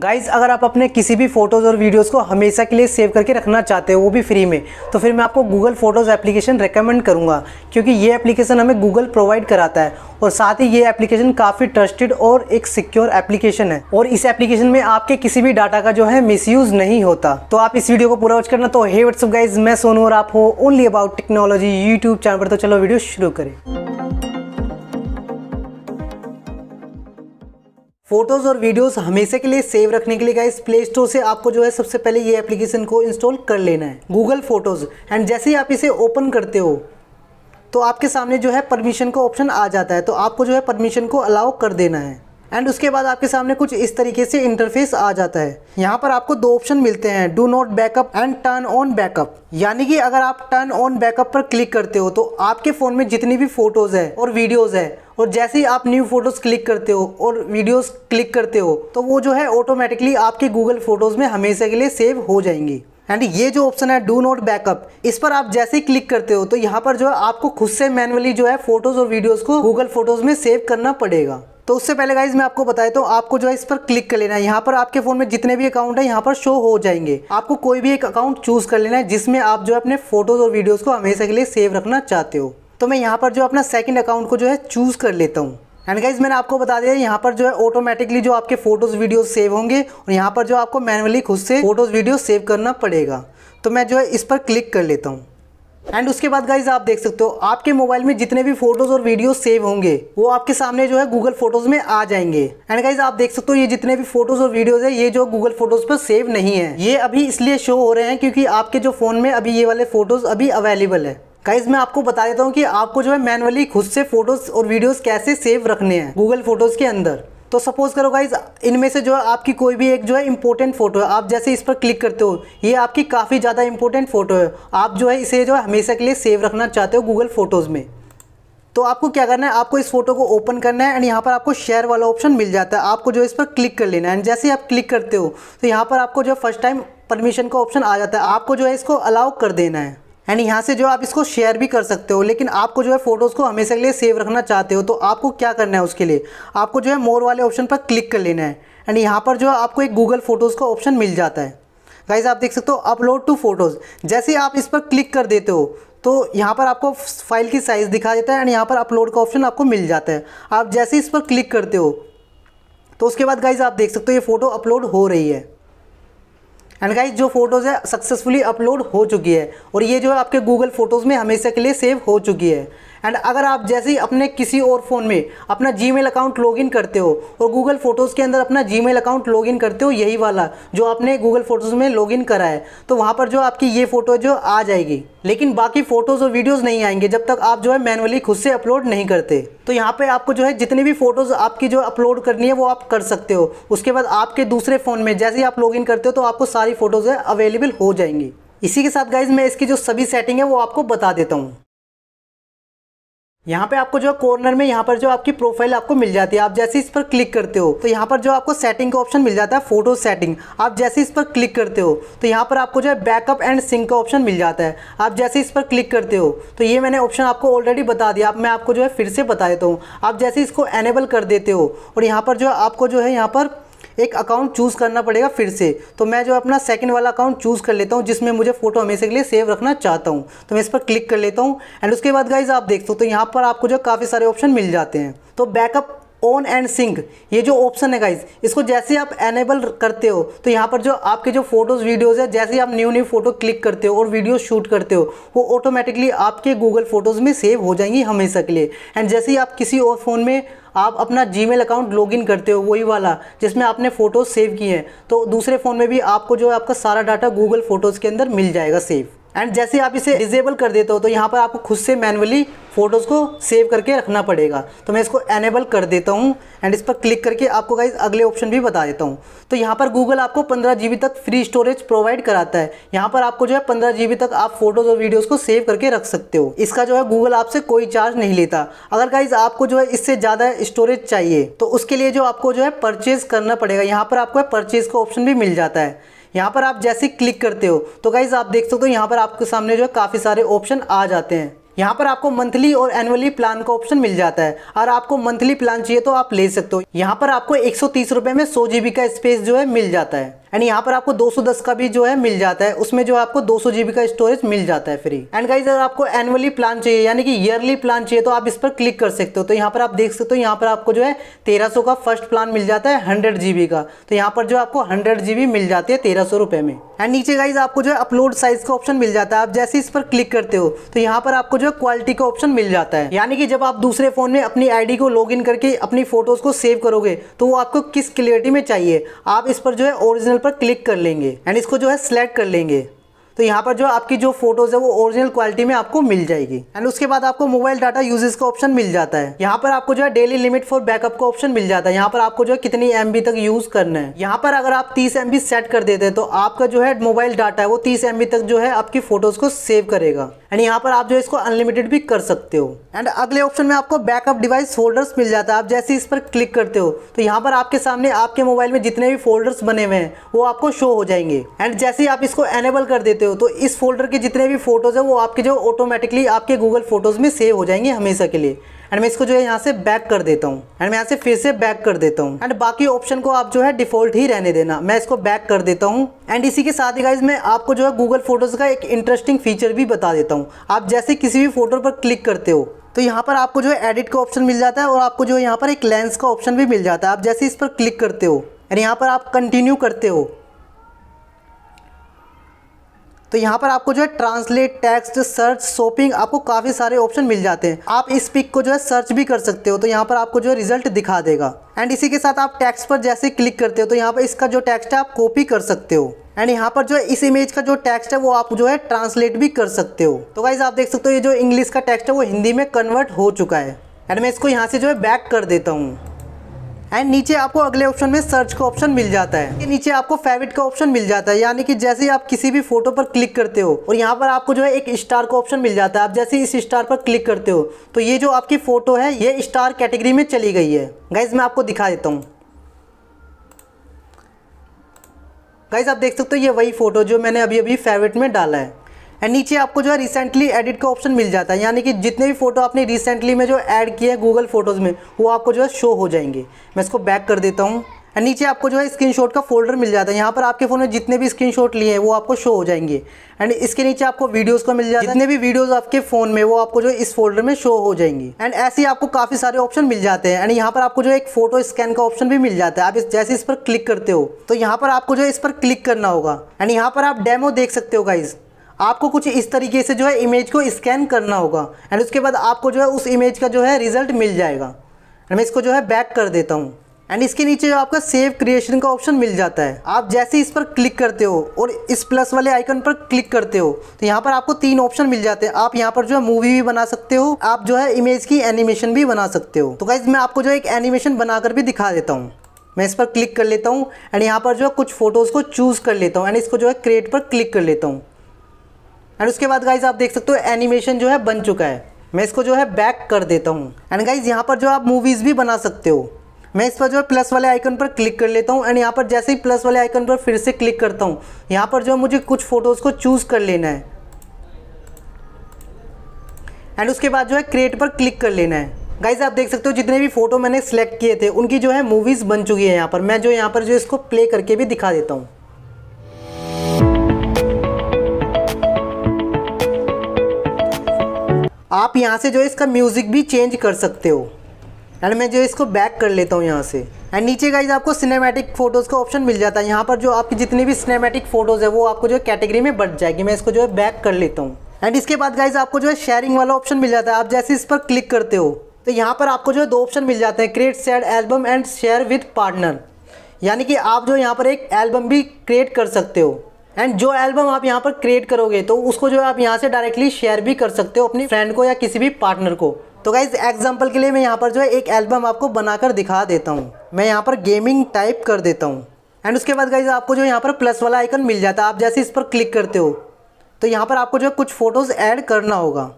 guys अगर आप अपने किसी भी फोटोज़ और वीडियोस को हमेशा के लिए सेव करके रखना चाहते हो वो भी फ्री में तो फिर मैं आपको गूगल फोटोज़ एप्लीकेशन रेकमेंड करूँगा क्योंकि ये एप्लीकेशन हमें गूगल प्रोवाइड कराता है और साथ ही ये एप्लीकेशन काफ़ी ट्रस्टेड और एक सिक्योर एप्लीकेशन है और इस एप्लीकेशन में आपके किसी भी डाटा का जो है मिस नहीं होता तो आप इस वीडियो को पूरा वॉच करना तो हे वट्सअप गाइज मैं सोनू और आप हो only about technology YouTube channel पर तो चलो वीडियो शुरू करें फोटोज़ और वीडियोज़ हमेशा के लिए सेव रखने के लिए गाइस प्ले स्टोर से आपको जो है सबसे पहले ये एप्लीकेशन को इंस्टॉल कर लेना है गूगल फोटोज़ एंड जैसे ही आप इसे ओपन करते हो तो आपके सामने जो है परमिशन का ऑप्शन आ जाता है तो आपको जो है परमिशन को अलाउ कर देना है एंड उसके बाद आपके सामने कुछ इस तरीके से इंटरफेस आ जाता है यहाँ पर आपको दो ऑप्शन मिलते हैं do not backup and turn on backup यानी कि अगर आप टर्न ऑन बैकअप पर क्लिक करते हो तो आपके फ़ोन में जितनी भी फ़ोटोज़ है और वीडियोज़ है और जैसे ही आप न्यू फोटोज़ क्लिक करते हो और वीडियोस क्लिक करते हो तो वो जो है ऑटोमेटिकली आपके गूगल फ़ोटोज़ में हमेशा के लिए सेव हो जाएंगी एंड ये जो ऑप्शन है डू नॉट बैकअप इस पर आप जैसे ही क्लिक करते हो तो यहाँ पर जो है आपको खुद से मैनुअली जो है फोटोज़ और वीडियोज़ को गूगल फोटोज़ में सेव करना पड़ेगा तो उससे पहले गाइज मैं आपको बताया तो आपको जो है इस पर क्लिक कर लेना है यहाँ पर आपके फोन में जितने भी अकाउंट है यहाँ पर शो हो जाएंगे आपको कोई भी एक अकाउंट चूज कर लेना है जिसमें आप जो है अपने फोटोज और वीडियोज को हमेशा के लिए सेव रखना चाहते हो तो मैं यहाँ पर जो अपना सेकेंड अकाउंट को जो है चूज कर लेता हूँ एंड गाइज मैंने आपको बता दिया यहाँ पर जो है ऑटोमेटिकली जो आपके फोटोज वीडियोज सेव होंगे और यहाँ पर जो आपको मैनुअली खुद से फोटोज वीडियो सेव करना पड़ेगा तो मैं जो है इस पर क्लिक कर लेता हूँ एंड उसके बाद गाइज आप देख सकते हो आपके मोबाइल में जितने भी फोटोज और वीडियो सेव होंगे वो आपके सामने जो है गूगल फोटोज में आ जाएंगे एंड गाइज आप देख सकते हो ये जितने भी फोटोज और वीडियोज है ये जो गूगल फोटोज पर सेव नहीं है ये अभी इसलिए शो हो रहे हैं क्योंकि आपके जो फोन में अभी ये वाले फोटोज अभी अवेलेबल है गाइज मैं आपको बता देता हूँ कि आपको जो है मैनुअली खुद से फोटोज और वीडियोज कैसे सेव रखने हैं गूगल फोटोज के अंदर तो सपोज़ करो गाइज इनमें से जो है आपकी कोई भी एक जो है इंपॉर्टेंट फोटो है आप जैसे इस पर क्लिक करते हो ये आपकी काफ़ी ज़्यादा इंपॉर्टेंट फोटो है आप जो है इसे जो है हमेशा के लिए सेव रखना चाहते हो गूगल फोटोज़ में तो आपको क्या करना है आपको इस फोटो को ओपन करना है एंड यहाँ पर आपको शेयर वाला ऑप्शन मिल जाता है आपको जो इस पर क्लिक कर लेना है एंड जैसे ही आप क्लिक करते हो तो यहाँ पर आपको जो फर्स्ट टाइम परमिशन का ऑप्शन आ जाता है आपको जो है इसको अलाउ कर देना है एंड यहाँ से जो आप इसको शेयर भी कर सकते हो लेकिन आपको जो है फ़ोटोज़ को हमेशा के लिए सेव रखना चाहते हो तो आपको क्या करना है उसके लिए आपको जो है मोर वाले ऑप्शन पर क्लिक कर लेना है एंड यहाँ पर जो है आपको एक गूगल फ़ोटोज़ का ऑप्शन मिल जाता है गाइज आप देख सकते हो अपलोड टू फ़ोटोज़ जैसे आप इस पर क्लिक कर देते हो तो यहाँ पर आपको फाइल की साइज़ दिखा देता है एंड यहाँ पर अपलोड का ऑप्शन आपको मिल जाता है आप जैसे इस पर क्लिक करते हो तो उसके बाद गाइज आप देख सकते हो ये फ़ोटो अपलोड हो रही है एंड गाइज जो फोटोज़ है सक्सेसफुली अपलोड हो चुकी है और ये जो है आपके गूगल फोटोज़ में हमेशा के लिए सेव हो चुकी है एंड अगर आप जैसे ही अपने किसी और फ़ोन में अपना जी अकाउंट लॉगिन करते हो और गूगल फ़ोटोज़ के अंदर अपना जी अकाउंट लॉगिन करते हो यही वाला जो आपने गूगल फ़ोटोज़ में लॉगिन करा है तो वहाँ पर जो आपकी ये फ़ोटो जो आ जाएगी लेकिन बाकी फ़ोटोज़ और वीडियोज़ नहीं आएंगे जब तक आप जो है मैनुअली खुद से अपलोड नहीं करते तो यहाँ पे आपको जो है जितनी भी फ़ोटोज़ आपकी जो अपलोड करनी है वो आप कर सकते हो उसके बाद आपके दूसरे फ़ोन में जैसे ही आप लॉगिन करते हो तो आपको सारी फ़ोटोज़ अवेलेबल हो जाएंगी इसी के साथ गाइज मैं इसकी जो सभी सेटिंग है वो आपको बता देता हूँ यहाँ पे आपको जो है कॉर्नर में यहाँ पर जो आपकी प्रोफाइल आपको मिल जाती है आप जैसे इस पर क्लिक करते हो तो यहाँ पर जो आपको सेटिंग का ऑप्शन मिल जाता है फोटो सेटिंग आप जैसे इस पर क्लिक करते हो तो यहाँ पर आपको जो है बैकअप एंड सिंक का ऑप्शन मिल जाता है आप जैसे इस पर क्लिक करते हो तो ये मैंने ऑप्शन आपको ऑलरेडी बता दिया अब आप मैं आपको जो है फिर से बता देता हूँ आप जैसे इसको एनेबल कर देते हो और यहाँ पर जो है आपको जो है यहाँ पर एक अकाउंट चूज़ करना पड़ेगा फिर से तो मैं जो अपना सेकंड वाला अकाउंट चूज़ कर लेता हूँ जिसमें मुझे फोटो हमेशा के लिए सेव रखना चाहता हूँ तो मैं इस पर क्लिक कर लेता हूँ एंड उसके बाद गाइज आप देख सकते हो तो यहाँ पर आपको जो काफ़ी सारे ऑप्शन मिल जाते हैं तो बैकअप ऑन एंड सिंक ये जो ऑप्शन है गाइज इसको जैसे ही आप एनेबल करते हो तो यहाँ पर जो आपके जो फोटोज़ वीडियोज़ है जैसे आप न्यू न्यू फोटो क्लिक करते हो और वीडियो शूट करते हो वो ऑटोमेटिकली आपके गूगल फोटोज़ में सेव हो जाएंगी हमेशा के लिए एंड जैसे ही आप किसी और फ़ोन में आप अपना जीमेल अकाउंट लॉगिन करते हो वही वाला जिसमें आपने फ़ोटोज़ सेव किए हैं तो दूसरे फ़ोन में भी आपको जो है आपका सारा डाटा गूगल फ़ोटोज़ के अंदर मिल जाएगा सेव एंड जैसे आप इसे डिजेबल कर देते हो तो यहाँ पर आपको खुद से मैनुअली फ़ोटोज़ को सेव करके रखना पड़ेगा तो मैं इसको एनेबल कर देता हूँ एंड इस पर क्लिक करके आपको गाइज अगले ऑप्शन भी बता देता हूँ तो यहाँ पर गूगल आपको पंद्रह जी तक फ्री स्टोरेज प्रोवाइड कराता है यहाँ पर आपको जो है पंद्रह जी तक आप फोटोज़ और वीडियोज़ को सेव करके रख सकते हो इसका जो है गूगल आपसे कोई चार्ज नहीं लेता अगर गाइज आपको जो है इससे ज़्यादा स्टोरेज चाहिए तो उसके लिए जो आपको जो है परचेज़ करना पड़ेगा यहाँ पर आपको परचेज़ का ऑप्शन भी मिल जाता है यहाँ पर आप जैसे क्लिक करते हो तो गाइज़ आप देख सकते हो यहाँ पर आपके सामने जो है काफ़ी सारे ऑप्शन आ जाते हैं यहाँ पर आपको मंथली और एनुअली प्लान का ऑप्शन मिल जाता है और आपको मंथली प्लान चाहिए तो आप ले सकते हो यहाँ पर आपको एक सौ में सौ जीबी का स्पेस जो है मिल जाता है एंड यहाँ पर आपको 210 का भी जो है मिल जाता है उसमें जो आपको 200 जीबी का स्टोरेज मिल जाता है फ्री एंड गाइज अगर आपको एनुअली प्लान चाहिए यानी कि ईयरली प्लान चाहिए तो आप इस पर क्लिक कर सकते हो तो यहाँ पर आप देख सकते हो यहाँ पर आपको जो है तेरह का फर्स्ट प्लान मिल जाता है हंड्रेड जीबी का तो यहाँ पर जो आपको हंड्रेड मिल जाती है तेरह सौ रुपये में एंड नीचे गाइज आपको जो है अपलोड साइज का ऑप्शन मिल जाता है आप जैसे इस पर क्लिक करते हो तो यहाँ पर आपको जो है क्वालिटी का ऑप्शन मिल जाता है यानी कि जब आप दूसरे फोन में अपनी आईडी को लॉगिन करके अपनी फोटोज को सेव करोगे तो वो आपको किस क्लियरिटी में चाहिए आप इस पर जो है ओरिजिनल ऊपर क्लिक कर लेंगे एंड इसको जो है सिलेक्ट कर लेंगे तो यहाँ पर जो आपकी जो फोटोज़ है वो ओरिजिनल क्वालिटी में आपको मिल जाएगी एंड उसके बाद आपको मोबाइल डाटा यूजेस का ऑप्शन मिल जाता है यहाँ पर आपको जो है डेली लिमिट फॉर बैकअप का ऑप्शन मिल जाता है यहाँ पर आपको जो है कितनी एम तक यूज़ करना है यहाँ पर अगर आप तीस एम सेट कर देते हैं तो आपका जो है मोबाइल डाटा है वो तीस एम तक जो है आपकी फ़ोटोज़ को सेव करेगा एंड यहाँ पर आप जो है इसको अनलिमिटेड भी कर सकते हो एंड अगले ऑप्शन में आपको बैकअप डिवाइस फोल्डर्स मिल जाता है आप जैसे इस पर क्लिक करते हो तो यहाँ पर आपके सामने आपके मोबाइल में जितने भी फोल्डर्स बने हुए हैं वो आपको शो हो जाएंगे एंड जैसे ही आप इसको एनेबल कर देते देते हो तो इस फोल्डर के जितने भी फोटोज़ हैं वो आपके जो ऑटोमेटिकली आपके गूगल फोटोज़ में सेव हो जाएंगे हमेशा के लिए एंड मैं इसको जो है यहाँ से बैक कर देता हूँ एंड मैं यहाँ से फिर से बैक कर देता हूँ एंड बाकी ऑप्शन को आप जो है डिफॉल्ट ही रहने देना मैं इसको बैक कर देता हूँ एंड इसी के साथ ही गाइज मैं आपको जो है गूगल फोटोज़ का एक इंटरेस्टिंग फीचर भी बता देता हूँ आप जैसे किसी भी फोटो पर क्लिक करते हो तो यहाँ पर आपको जो है एडिट का ऑप्शन मिल जाता है और आपको जो है यहाँ पर एक लेंस का ऑप्शन भी मिल जाता है आप जैसे इस पर क्लिक करते हो एंड यहाँ पर आप कंटिन्यू करते हो तो यहाँ पर आपको जो है ट्रांसलेट टेक्स्ट सर्च शॉपिंग आपको काफ़ी सारे ऑप्शन मिल जाते हैं आप इस पिक को जो है सर्च भी कर सकते हो तो यहाँ पर आपको जो है रिजल्ट दिखा देगा एंड इसी के साथ आप टेक्स्ट पर जैसे क्लिक करते हो तो यहाँ पर इसका जो टेक्स्ट है आप कॉपी कर सकते हो एंड यहाँ पर जो है इस इमेज का जो टेक्स्ट है वो आप जो है ट्रांसलेट भी कर सकते हो तो गाइज आप देख सकते हो ये जो इंग्लिश का टेक्स्ट है वो हिंदी में कन्वर्ट हो चुका है एंड मैं इसको यहाँ से जो है बैक कर देता हूँ एंड नीचे आपको अगले ऑप्शन में सर्च का ऑप्शन मिल जाता है नीचे आपको फेवरेट का ऑप्शन मिल जाता है यानी कि जैसे आप किसी भी फोटो पर क्लिक करते हो और यहाँ पर आपको जो है एक स्टार का ऑप्शन मिल जाता है आप जैसे इस स्टार पर क्लिक करते हो तो ये जो आपकी फोटो है ये स्टार कैटेगरी में चली गई है गाइज मैं आपको दिखा देता हूँ गाइज आप देख सकते हो ये वही फोटो जो मैंने अभी अभी फेवरेट में डाला है एंड नीचे आपको जो है रिसेंटली एडिट का ऑप्शन मिल जाता है यानी कि जितने भी फोटो आपने रिसेंटली में जो ऐड किए हैं गूगल फोटोज़ में वो आपको जो है शो हो जाएंगे मैं इसको बैक कर देता हूँ एंड नीचे आपको जो है स्क्रीनशॉट का फोल्डर मिल जाता है यहाँ पर आपके फ़ोन में जितने भी स्क्रीनशॉट लिए हैं वो आपको शो हो जाएंगे एंड इसके नीचे आपको वीडियोस का मिल जाता है जितने भी वीडियोस आपके फ़ोन में वो आपको जो इस फोल्डर में शो हो जाएंगी एंड ऐसे ही आपको काफ़ी सारे ऑप्शन मिल जाते हैं एंड यहाँ पर आपको जो एक फोटो स्कैन का ऑप्शन भी मिल जाता है आप इस जैसे इस पर क्लिक करते हो तो यहाँ पर आपको जो इस पर क्लिक करना होगा एंड यहाँ पर आप डेमो देख सकते हो गाइज़ आपको कुछ इस तरीके से जो है इमेज को स्कैन करना होगा एंड उसके बाद आपको जो है उस इमेज का जो है रिजल्ट मिल जाएगा मैं इसको जो है बैक कर देता हूँ एंड इसके नीचे जो आपका सेव क्रिएशन का ऑप्शन मिल जाता है आप जैसे इस पर क्लिक करते हो और इस प्लस वाले आइकन पर क्लिक करते हो तो यहाँ पर आपको तीन ऑप्शन मिल जाते हैं आप यहाँ पर जो है मूवी भी बना सकते हो आप जो है इमेज की एनिमेशन भी बना सकते हो तो गाइज मैं आपको जो है एक एनिमेशन बनाकर भी दिखा देता हूँ मैं इस पर क्लिक कर लेता हूँ एंड यहाँ पर जो है कुछ फोटोज़ को चूज़ कर लेता हूँ एंड इसको जो है क्रिएट पर क्लिक कर लेता हूँ एंड उसके बाद गाइज आप देख सकते हो एनिमेशन जो है बन चुका है मैं इसको जो है बैक कर देता हूँ एंड गाइज यहाँ पर जो आप मूवीज़ भी बना सकते हो मैं इस पर जो है प्लस वाले आइकन पर क्लिक कर लेता हूँ एंड यहाँ पर जैसे ही प्लस वाले आइकन पर फिर से क्लिक करता हूँ यहाँ पर जो है मुझे कुछ फ़ोटोज़ को चूज़ कर लेना है एंड उसके बाद जो है क्रिएट पर क्लिक कर लेना है गाइज आप देख सकते हो जितने भी फ़ोटो मैंने सेलेक्ट किए थे उनकी जो है मूवीज़ बन चुकी है यहाँ पर मैं जो यहाँ पर जो इसको प्ले करके भी दिखा देता हूँ आप यहाँ से जो है इसका म्यूज़िक भी चेंज कर सकते हो एंड मैं जो इसको बैक कर लेता हूँ यहाँ से एंड नीचे गाइज आपको सिनेमैटिक फ़ोटोज़ का ऑप्शन मिल जाता है यहाँ पर जो आपकी जितनी भी सिनेमैटिक फ़ोटोज़ है वो आपको जो है कैटेगरी में बढ़ जाएगी मैं इसको जो है बैक कर लेता हूँ एंड इसके बाद गाइज आपको जो है शेयरिंग वाला ऑप्शन मिल जाता है आप जैसे इस पर क्लिक करते हो तो यहाँ पर आपको जो है दो ऑप्शन मिल जाते हैं create shared album and share with partner यानी कि आप जो यहाँ पर एक एल्बम भी क्रिएट कर सकते हो एंड जो एल्बम आप यहाँ पर क्रिएट करोगे तो उसको जो है आप यहाँ से डायरेक्टली शेयर भी कर सकते हो अपनी फ्रेंड को या किसी भी पार्टनर को तो गाइज एग्जाम्पल के लिए मैं यहाँ पर जो है एक एल्बम आपको बनाकर दिखा देता हूँ मैं यहाँ पर गेमिंग टाइप कर देता हूँ एंड उसके बाद गाइज आपको जो यहाँ पर प्लस वाला आइकन मिल जाता है आप जैसे इस पर क्लिक करते हो तो यहाँ पर आपको जो है कुछ फ़ोटोज़ ऐड करना होगा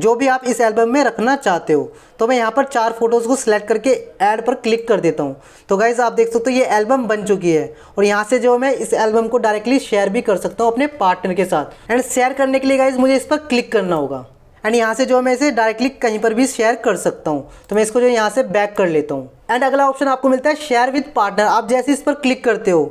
जो भी आप इस एल्बम में रखना चाहते हो तो मैं यहाँ पर चार फोटोज़ को सिलेक्ट करके ऐड पर क्लिक कर देता हूँ तो गाइज़ आप देख सकते हो ये एल्बम बन चुकी है और यहाँ से जो मैं इस एल्बम को डायरेक्टली शेयर भी कर सकता हूँ अपने पार्टनर के साथ एंड शेयर करने के लिए गाइज़ मुझे इस पर क्लिक करना होगा एंड यहाँ से जो मैं इसे डायरेक्टली कहीं पर भी शेयर कर सकता हूँ तो मैं इसको जो यहाँ से बैक कर लेता हूँ एंड अगला ऑप्शन आपको मिलता है शेयर विद पार्टनर आप जैसे इस पर क्लिक करते हो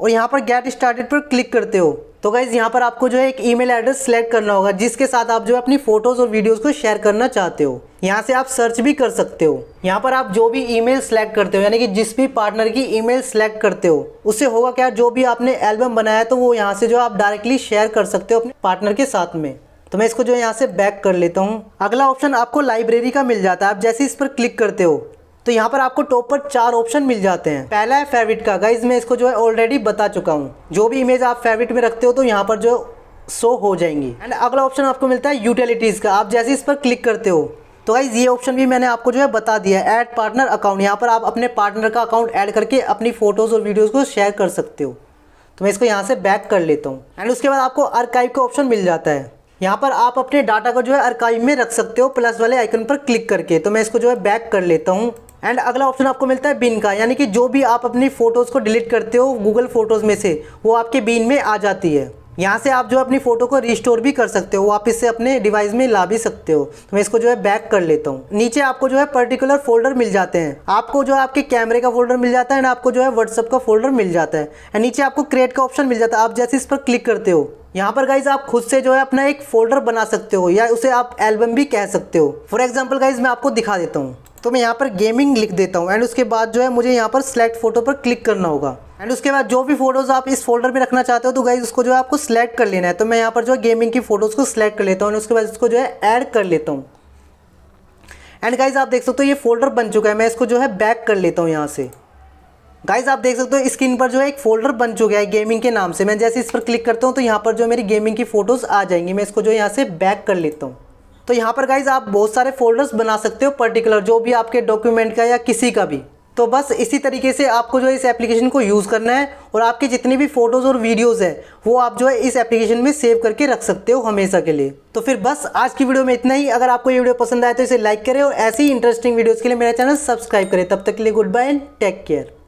और यहाँ पर गेट स्टार्टेड पर क्लिक करते हो तो गाइज़ यहाँ पर आपको जो है एक ईमेल एड्रेस सेलेक्ट करना होगा जिसके साथ आप जो है अपनी फ़ोटोज़ और वीडियोज़ को शेयर करना चाहते हो यहाँ से आप सर्च भी कर सकते हो यहाँ पर आप जो भी ईमेल सेलेक्ट करते हो यानी कि जिस भी पार्टनर की ईमेल सेलेक्ट करते हो उससे होगा क्या जो भी आपने एल्बम बनाया तो वो यहाँ से जो आप डायरेक्टली शेयर कर सकते हो अपने पार्टनर के साथ में तो मैं इसको जो यहाँ से बैक कर लेता हूँ अगला ऑप्शन आपको लाइब्रेरी का मिल जाता है आप जैसे इस पर क्लिक करते हो तो यहाँ पर आपको टॉप पर चार ऑप्शन मिल जाते हैं पहला है फेविट का गाइज मैं इसको जो है ऑलरेडी बता चुका हूँ जो भी इमेज आप फेविट में रखते हो तो यहाँ पर जो शो हो जाएंगी एंड अगला ऑप्शन आपको मिलता है यूटिलिटीज़ का आप जैसे इस पर क्लिक करते हो तो गाइज़ ये ऑप्शन भी मैंने आपको जो है बता दिया है ऐड पार्टनर अकाउंट यहाँ पर आप अपने पार्टनर का अकाउंट ऐड करके अपनी फ़ोटोज़ और वीडियोज़ को शेयर कर सकते हो तो मैं इसको यहाँ से बैक कर लेता हूँ एंड उसके बाद आपको अर्काइव का ऑप्शन मिल जाता है यहाँ पर आप अपने डाटा को जो है अर्काइव में रख सकते हो प्लस वाले आइकन पर क्लिक करके तो मैं इसको जो है बैक कर लेता हूँ एंड अगला ऑप्शन आपको मिलता है बिन का यानी कि जो भी आप अपनी फ़ोटोज़ को डिलीट करते हो गूगल फ़ोटोज़ में से वो आपके बिन में आ जाती है यहाँ से आप जो अपनी फ़ोटो को रिस्टोर भी कर सकते हो आप इससे अपने डिवाइस में ला भी सकते हो तो मैं इसको जो है बैक कर लेता हूँ नीचे आपको जो है पर्टिकुलर फोल्डर मिल जाते हैं आपको जो है आपके कैमरे का फोल्डर मिल जाता है एंड आपको जो है व्हाट्सअप का फोल्डर मिल जाता है एंड नीचे आपको क्रिएट का ऑप्शन मिल जाता है आप जैसे इस पर क्लिक करते हो यहाँ पर गाइज आप खुद से जो है अपना एक फोल्डर बना सकते हो या उसे आप एल्बम भी कह सकते हो फॉर एग्जाम्पल गाइज मैं आपको दिखा देता हूँ तो मैं यहाँ पर गेमिंग लिख देता हूँ एंड उसके बाद जो है मुझे यहाँ पर सिलेक्ट फोटो पर क्लिक करना होगा एंड उसके बाद जो भी फोटोज़ आप इस फोल्डर में रखना चाहते हो तो गाइज उसको जो है आपको सिलेक्ट कर लेना है तो मैं यहाँ पर जो है गेमिंग की फ़ोटोज़ को सिलेक्ट कर लेता हूँ एंड उसके बाद इसको जो है ऐड कर लेता हूँ एंड गाइज आप देख सकते हो ये फोल्डर बन चुका है मैं इसको जो है बैक कर लेता हूँ यहाँ से गाइज आप देख सकते हो स्क्रीन पर जो है एक फोल्डर बन चुका है गेमिंग के नाम से मैं जैसे इस पर क्लिक करता हूँ तो यहाँ पर जो मेरी गेमिंग की फ़ोटोज़ आ जाएंगी मैं इसको जो यहाँ से बैक कर लेता हूँ तो यहाँ पर गाइज आप बहुत सारे फोल्डर्स बना सकते हो पर्टिकुलर जो भी आपके डॉक्यूमेंट का या किसी का भी तो बस इसी तरीके से आपको जो है इस एप्लीकेशन को यूज़ करना है और आपके जितनी भी फ़ोटोज़ और वीडियोज़ हैं वो आप जो है इस एप्लीकेशन में सेव करके रख सकते हो हमेशा के लिए तो फिर बस आज की वीडियो में इतना ही अगर आपको ये वीडियो पसंद आए तो इसे लाइक करें और ऐसे ही इंटरेस्टिंग वीडियोज़ के लिए मेरा चैनल सब्सक्राइब करें तब तक के लिए goodbye and take care